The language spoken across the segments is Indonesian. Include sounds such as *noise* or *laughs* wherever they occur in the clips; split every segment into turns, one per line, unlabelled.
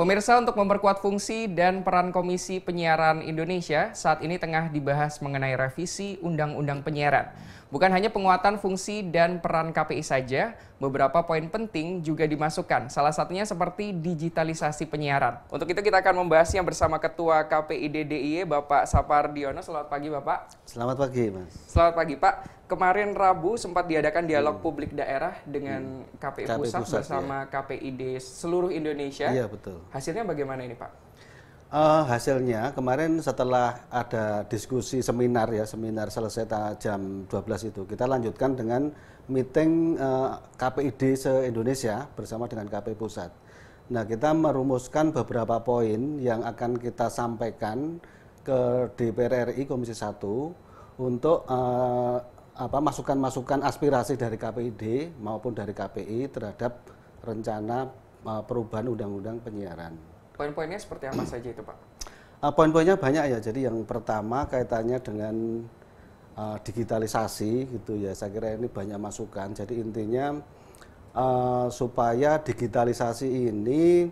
Pemirsa untuk memperkuat fungsi dan peran Komisi Penyiaran Indonesia saat ini tengah dibahas mengenai revisi Undang-Undang Penyiaran. Bukan hanya penguatan fungsi dan peran KPI saja, beberapa poin penting juga dimasukkan. Salah satunya seperti digitalisasi penyiaran. Untuk itu kita akan membahas yang bersama Ketua KPI DDIY, e, Bapak Sapardiono. Selamat pagi Bapak.
Selamat pagi Mas.
Selamat pagi Pak. Kemarin Rabu sempat diadakan dialog hmm. publik daerah dengan hmm. Iya. KPI, KPI Pusat, Pusat bersama ya. KPID seluruh Indonesia. Iya betul. Hasilnya bagaimana ini Pak?
Uh, hasilnya kemarin setelah ada diskusi seminar ya seminar selesai jam 12 itu kita lanjutkan dengan meeting uh, eh, KPID se Indonesia bersama dengan KPI pusat. Nah kita merumuskan beberapa poin yang akan kita sampaikan ke DPR RI Komisi 1 untuk uh, apa masukan-masukan aspirasi dari KPID maupun dari KPI terhadap rencana uh, perubahan undang-undang penyiaran.
Poin-poinnya seperti apa saja itu Pak?
Uh, Poin-poinnya banyak ya. Jadi yang pertama kaitannya dengan uh, digitalisasi gitu ya. Saya kira ini banyak masukan. Jadi intinya uh, supaya digitalisasi ini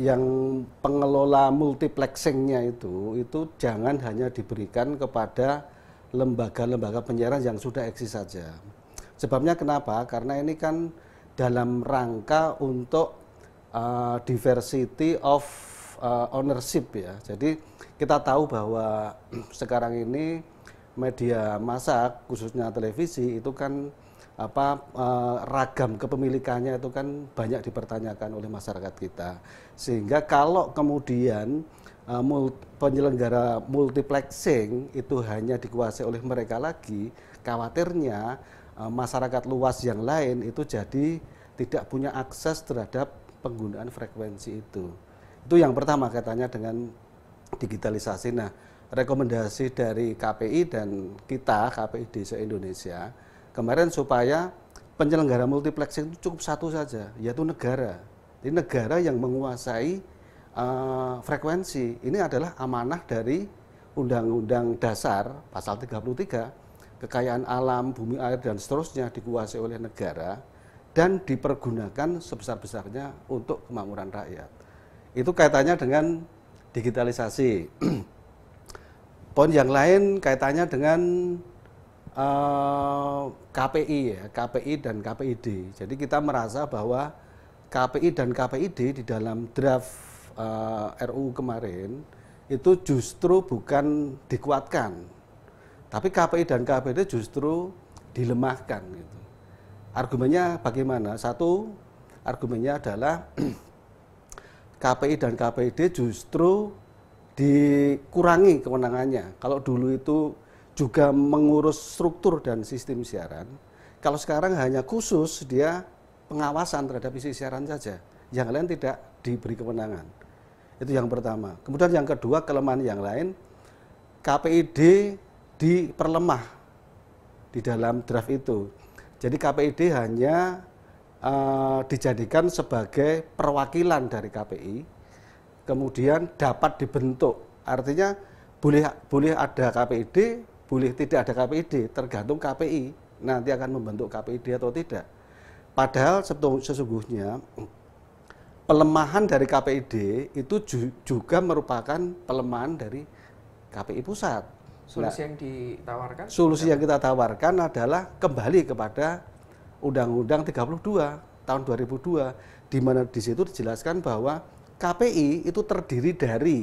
yang pengelola multiplexingnya itu itu jangan hanya diberikan kepada lembaga-lembaga penyiaran yang sudah eksis saja. Sebabnya kenapa? Karena ini kan dalam rangka untuk Eh, diversity of uh, ownership ya. Jadi kita tahu bahwa *clears throat* sekarang ini media massa khususnya televisi itu kan apa eh, ragam kepemilikannya itu kan banyak dipertanyakan oleh masyarakat kita sehingga kalau kemudian penyelenggara multiplexing itu hanya dikuasai oleh mereka lagi khawatirnya masyarakat luas yang lain itu jadi tidak punya akses terhadap penggunaan frekuensi itu. Itu yang pertama katanya dengan digitalisasi. Nah, rekomendasi dari KPI dan kita KPI Desa Indonesia kemarin supaya penyelenggara multiplexing itu cukup satu saja, yaitu negara. Jadi negara yang menguasai uh, frekuensi ini adalah amanah dari Undang-Undang Dasar pasal 33 kekayaan alam, bumi air dan seterusnya dikuasai oleh negara dan dipergunakan sebesar-besarnya untuk kemakmuran rakyat. Itu kaitannya dengan digitalisasi. *clears throat* Poin yang lain kaitannya dengan uh, eh, KPI ya, KPI dan KPID. Jadi kita merasa bahwa KPI dan KPID di dalam draft uh, eh, RUU kemarin itu justru bukan dikuatkan, tapi KPI dan KPID justru dilemahkan. Gitu. Argumennya bagaimana? Satu, argumennya adalah *clears throat* KPI dan KPD justru dikurangi kewenangannya. Kalau dulu itu juga mengurus struktur dan sistem siaran. Kalau sekarang hanya khusus dia pengawasan terhadap isi siaran saja. Yang lain tidak diberi kewenangan. Itu yang pertama. Kemudian yang kedua kelemahan yang lain KPID diperlemah di dalam draft itu. Jadi KPID hanya uh, dijadikan sebagai perwakilan dari KPI, kemudian dapat dibentuk. Artinya boleh boleh ada KPID, boleh tidak ada KPID, tergantung KPI nanti akan membentuk KPID atau tidak. Padahal sesungguhnya pelemahan dari KPID itu juga merupakan pelemahan dari KPI pusat. Solusi nah,
yang ditawarkan?
Solusi yang kita tawarkan adalah kembali kepada Undang-Undang 32 tahun 2002 di mana di situ dijelaskan bahwa KPI itu terdiri dari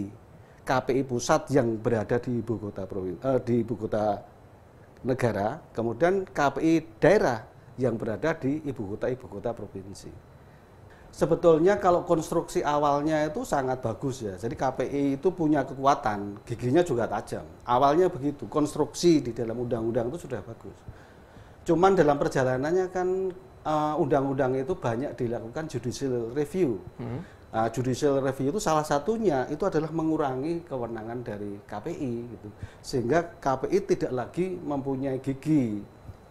KPI pusat yang berada di ibu kota eh, di ibu kota negara, kemudian KPI daerah yang berada di ibu kota ibu kota provinsi sebetulnya kalau konstruksi awalnya itu sangat bagus ya. Jadi KPI itu punya kekuatan, giginya juga tajam. Awalnya begitu, konstruksi di dalam undang-undang itu sudah bagus. Cuman dalam perjalanannya kan undang eh, undang-undang itu banyak dilakukan judicial review. Hmm. Uh, judicial review itu salah satunya itu adalah mengurangi kewenangan dari KPI gitu. Sehingga KPI tidak lagi mempunyai gigi.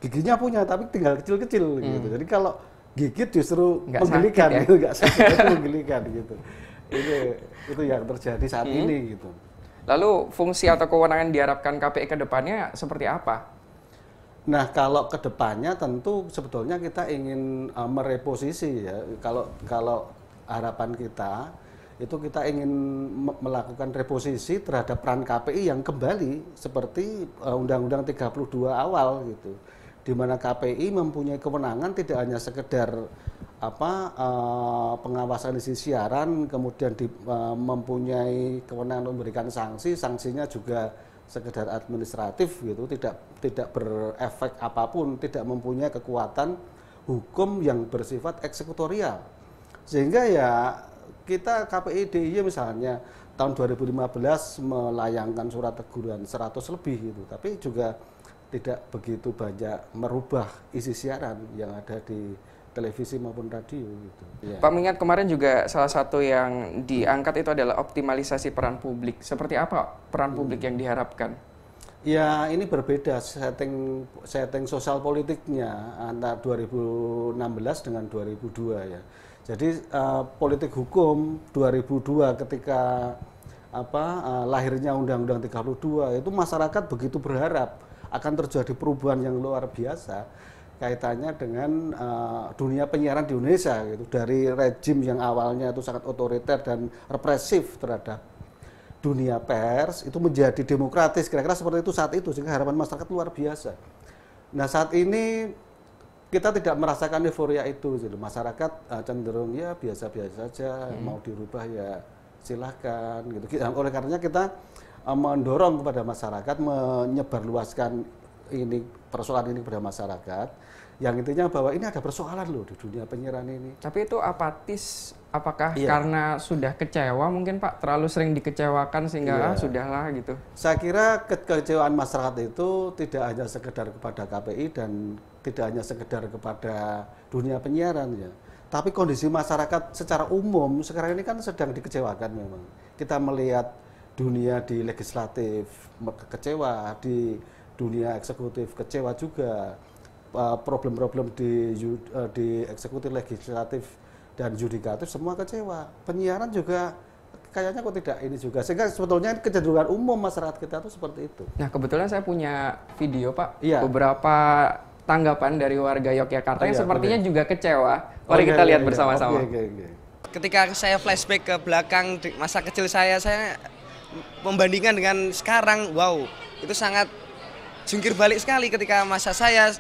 Giginya punya tapi tinggal kecil-kecil gitu. hmm. gitu. Jadi kalau gigit justru nggak menggelikan sakit, ya? Gitu. nggak sakit itu *laughs* menggelikan gitu ini itu yang terjadi saat hmm. ini gitu
lalu fungsi atau kewenangan diharapkan KPI ke depannya seperti apa
nah kalau ke depannya tentu sebetulnya kita ingin uh, mereposisi ya kalau kalau harapan kita itu kita ingin melakukan reposisi terhadap peran KPI yang kembali seperti eh, Undang-Undang uh, puluh dua 32 awal gitu di mana KPI mempunyai kewenangan tidak hanya sekedar apa uh, pengawasan di siaran kemudian di, uh, mempunyai kewenangan memberikan sanksi sanksinya juga sekedar administratif gitu tidak tidak berefek apapun tidak mempunyai kekuatan hukum yang bersifat eksekutorial sehingga ya kita KPI DIY misalnya tahun 2015 melayangkan surat teguran 100 lebih gitu tapi juga tidak begitu banyak merubah isi siaran yang ada di televisi maupun radio gitu. Ya. Pak mengingat kemarin juga salah satu
yang diangkat itu adalah optimalisasi peran publik. Seperti apa peran hmm. publik yang diharapkan?
Ya ini berbeda setting setting sosial politiknya antara 2016 dengan 2002 ya. Jadi uh, politik hukum 2002 ketika apa uh, lahirnya Undang-Undang 32 itu masyarakat begitu berharap akan terjadi perubahan yang luar biasa kaitannya dengan uh, dunia penyiaran di Indonesia gitu dari rejim yang awalnya itu sangat otoriter dan represif terhadap dunia pers itu menjadi demokratis kira-kira seperti itu saat itu sehingga harapan masyarakat luar biasa. Nah saat ini kita tidak merasakan euforia itu jadi gitu. masyarakat eh, cenderung ya biasa-biasa saja hmm. mau dirubah ya silahkan gitu oleh karenanya kita Eh, mendorong kepada masyarakat menyebarluaskan ini persoalan ini kepada masyarakat yang intinya bahwa ini ada persoalan loh di dunia penyiaran ini.
Tapi itu apatis apakah iya. karena sudah kecewa mungkin Pak terlalu sering dikecewakan sehingga iya. ah, sudahlah
gitu. Saya kira kekecewaan masyarakat itu tidak hanya sekedar kepada KPI dan tidak hanya sekedar kepada dunia penyiaran ya. Tapi kondisi masyarakat secara umum sekarang ini kan sedang dikecewakan memang. Kita melihat dunia di legislatif kecewa, di dunia eksekutif kecewa juga. Problem-problem di e, di eksekutif, legislatif dan yudikatif semua kecewa. Penyiaran juga kayaknya kok tidak ini juga. Sehingga sebetulnya kecenderungan umum masyarakat kita itu seperti itu.
Nah, kebetulan saya punya video, Pak. ya. Beberapa tanggapan dari warga Yogyakarta oh, yang iya, sepertinya okay. juga kecewa. Mari okay, kita lihat bersama-sama. Okay, okay, okay. Ketika saya flashback ke belakang masa kecil saya, saya membandingkan dengan sekarang, wow, itu sangat jungkir balik sekali ketika masa saya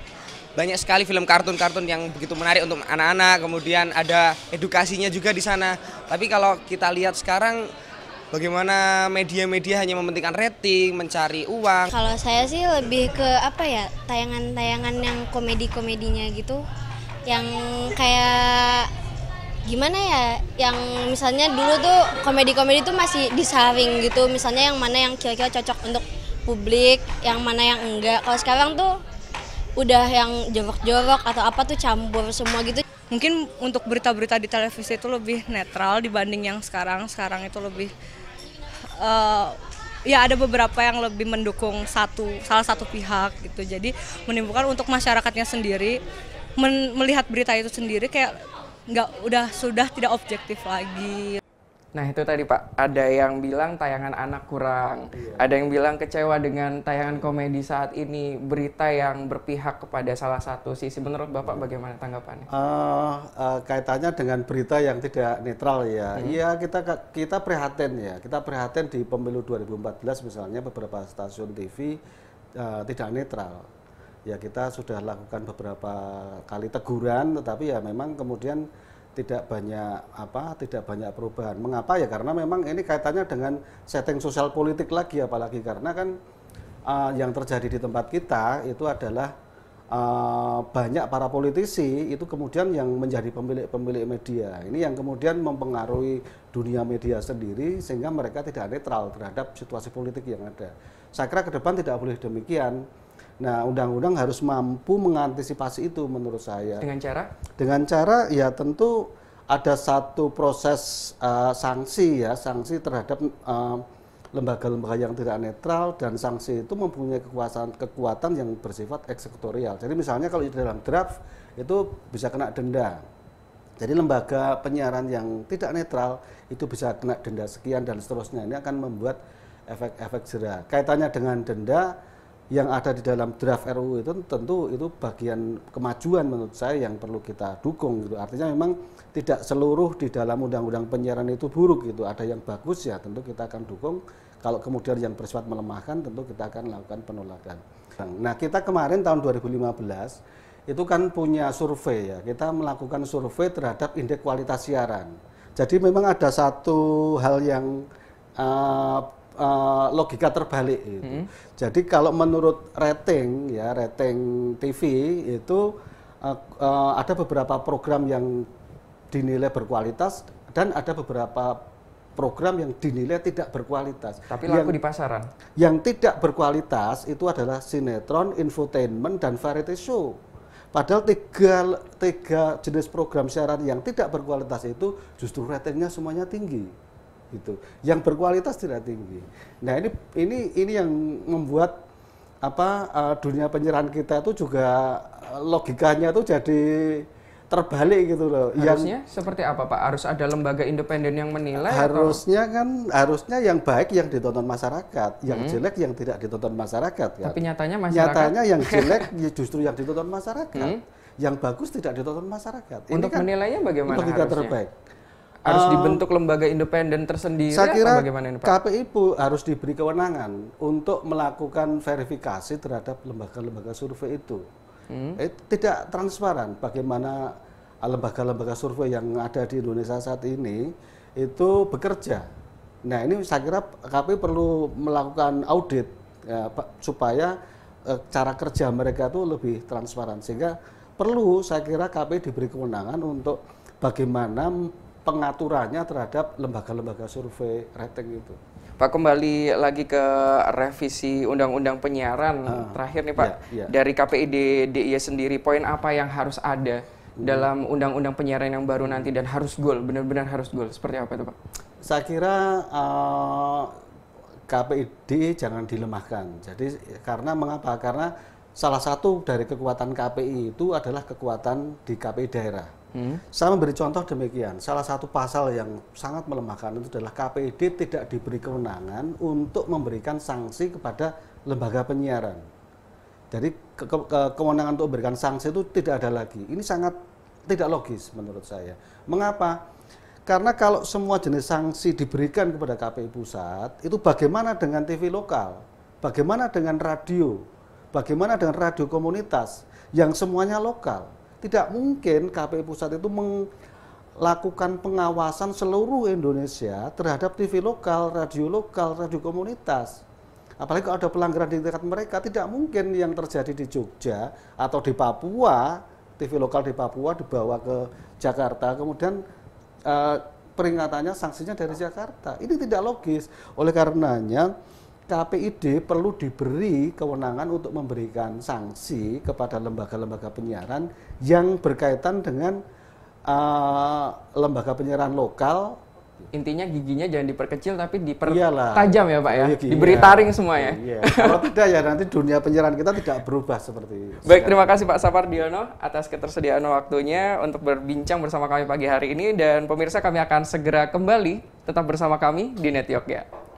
banyak sekali film kartun-kartun yang begitu menarik untuk anak-anak, kemudian ada edukasinya juga di sana. Tapi kalau kita lihat sekarang bagaimana media-media hanya mementingkan rating, mencari uang. Kalau saya sih lebih ke apa ya, tayangan-tayangan yang komedi-komedinya gitu, yang kayak gimana ya yang misalnya dulu tuh komedi-komedi tuh masih disaring gitu misalnya yang mana yang kira-kira cocok untuk publik yang mana yang enggak kalau sekarang tuh udah yang jorok-jorok atau apa tuh campur semua gitu mungkin untuk berita-berita di televisi itu lebih netral dibanding yang sekarang sekarang itu lebih uh, ya ada beberapa yang lebih mendukung satu salah satu pihak gitu jadi menimbulkan untuk masyarakatnya sendiri men melihat berita itu sendiri kayak nggak udah sudah tidak objektif lagi. Nah itu tadi Pak, ada yang bilang tayangan anak kurang, iya. ada yang bilang kecewa dengan tayangan komedi saat ini, berita yang berpihak kepada salah satu sisi. Menurut Bapak bagaimana tanggapannya?
Uh, uh, kaitannya dengan berita yang tidak netral ya. Hmm. Iya hmm. kita kita prihatin ya, kita prihatin di pemilu 2014 misalnya beberapa stasiun TV uh, ah, tidak netral ya kita sudah lakukan beberapa kali teguran tetapi ya memang kemudian tidak banyak apa tidak banyak perubahan mengapa ya karena memang ini kaitannya dengan setting sosial politik lagi apalagi karena kan uh, yang terjadi di tempat kita itu adalah uh, banyak para politisi itu kemudian yang menjadi pemilik-pemilik media ini yang kemudian mempengaruhi dunia media sendiri sehingga mereka tidak netral terhadap situasi politik yang ada saya kira ke depan tidak boleh demikian Nah, undang-undang harus mampu mengantisipasi itu menurut saya. Dengan cara? Dengan cara ya tentu ada satu proses uh, sanksi ya, sanksi terhadap eh, lembaga-lembaga uh, yang tidak netral dan sanksi itu mempunyai kekuasaan kekuatan yang bersifat eksekutorial. Jadi misalnya kalau di dalam draft itu bisa kena denda. Jadi lembaga penyiaran yang tidak netral itu bisa kena denda sekian dan seterusnya. Ini akan membuat efek-efek jerah. Kaitannya dengan denda yang ada di dalam draft RUU itu tentu itu bagian kemajuan menurut saya yang perlu kita dukung gitu. Artinya memang tidak seluruh di dalam undang-undang penyiaran itu buruk gitu. Ada yang bagus ya tentu kita akan dukung. Kalau kemudian yang bersifat melemahkan tentu kita akan lakukan penolakan. Nah, kita kemarin tahun 2015 itu kan punya survei ya. Kita melakukan survei terhadap indeks kualitas siaran. Jadi memang ada satu hal yang uh, Eh, logika terbalik gitu. Hmm. Jadi kalau menurut rating ya rating TV itu uh, uh, ada beberapa program yang dinilai berkualitas dan ada beberapa program yang dinilai tidak berkualitas. Tapi laku yang, di pasaran. Yang tidak berkualitas itu adalah sinetron, infotainment, dan variety show. Padahal tiga, tiga jenis program siaran yang tidak berkualitas itu justru ratingnya semuanya tinggi gitu. Yang berkualitas tidak tinggi. Nah ini ini ini yang membuat apa uh, dunia penyerahan kita itu juga eh, logikanya itu jadi terbalik gitu loh. Harusnya
yang, seperti apa Pak? Harus ada lembaga independen yang menilai? Harusnya
atau? kan harusnya yang baik yang ditonton masyarakat, yang hmm. jelek yang tidak ditonton masyarakat. Kan? Tapi nyatanya masyarakat. Nyatanya yang *laughs* jelek ya justru yang ditonton masyarakat, hmm. yang bagus tidak ditonton masyarakat. untuk kan menilainya bagaimana? Logika harusnya? terbaik harus eh, dibentuk lembaga
independen tersendiri saya kira bagaimana ini, Pak?
KPI harus diberi kewenangan untuk melakukan verifikasi terhadap lembaga-lembaga survei itu. Hmm. Eh, tidak transparan bagaimana lembaga-lembaga survei yang ada di Indonesia saat ini itu bekerja. Nah ini saya kira KPI perlu melakukan audit ya, supaya eh, cara kerja mereka itu lebih transparan sehingga perlu saya kira KPI diberi kewenangan untuk bagaimana pengaturannya terhadap lembaga-lembaga survei rating itu.
Pak kembali lagi ke revisi undang-undang penyiaran uh, terakhir nih Pak iya, iya. dari KPID DIY sendiri poin apa yang harus ada hmm. dalam undang-undang penyiaran yang baru nanti dan harus goal benar-benar harus goal seperti apa itu Pak?
Saya kira uh, eh, KPID jangan dilemahkan. Jadi karena mengapa? Karena salah satu dari kekuatan KPI itu adalah kekuatan di KPI daerah Hmm. Saya memberi contoh demikian. Salah satu pasal yang sangat melemahkan itu adalah KPID tidak diberi kewenangan untuk memberikan sanksi kepada lembaga penyiaran. Jadi ke ke ke kewenangan untuk memberikan sanksi itu tidak ada lagi. Ini sangat tidak logis menurut saya. Mengapa? Karena kalau semua jenis sanksi diberikan kepada KPI pusat, itu bagaimana dengan TV lokal? Bagaimana dengan radio? Bagaimana dengan radio komunitas yang semuanya lokal? tidak mungkin KPI pusat itu melakukan pengawasan seluruh Indonesia terhadap TV lokal, radio lokal, radio komunitas. Apalagi kalau ada pelanggaran di tingkat mereka, tidak mungkin yang terjadi di Jogja atau di Papua, TV lokal di Papua dibawa ke Jakarta, kemudian eh, peringatannya, sanksinya dari Jakarta. Ini tidak logis. Oleh karenanya, KPID perlu diberi kewenangan untuk memberikan sanksi kepada lembaga-lembaga penyiaran yang berkaitan dengan uh, lembaga penyiaran lokal. Intinya
giginya jangan diperkecil tapi dipertajam ya Pak ya, iya, diberi iya. taring semua ya. Iya. Kalau
tidak ya nanti dunia penyiaran kita tidak berubah seperti. *laughs* Baik
terima kasih Pak Sapardiono atas ketersediaan waktunya untuk berbincang bersama kami pagi hari ini dan pemirsa kami akan segera kembali tetap bersama kami di Net Yogyakarta.